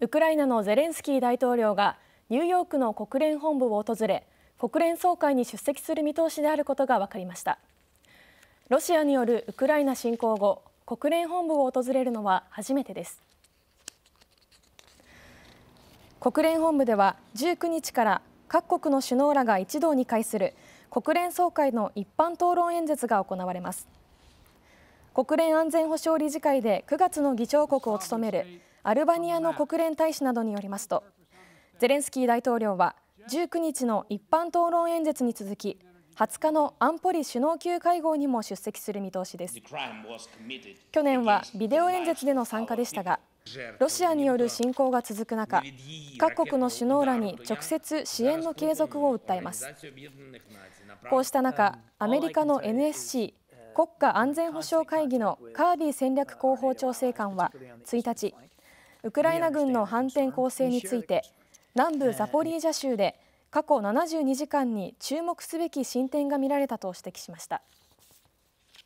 ウクライナのゼレンスキー大統領がニューヨークの国連本部を訪れ国連総会に出席する見通しであることが分かりましたロシアによるウクライナ侵攻後国連本部を訪れるのは初めてです国連本部では19日から各国の首脳らが一堂に会する国連総会の一般討論演説が行われます国連安全保障理事会で9月の議長国を務めるアルバニアの国連大使などによりますとゼレンスキー大統領は19日の一般討論演説に続き20日の安保理首脳級会合にも出席する見通しです去年はビデオ演説での参加でしたがロシアによる侵攻が続く中各国の首脳らに直接支援の継続を訴えますこうした中アメリカの NSC 国家安全保障会議のカービー戦略広報調整官は1日ウクライナ軍の反転攻勢について南部ザポリージャ州で過去72時間に注目すべき進展が見られたと指摘しました。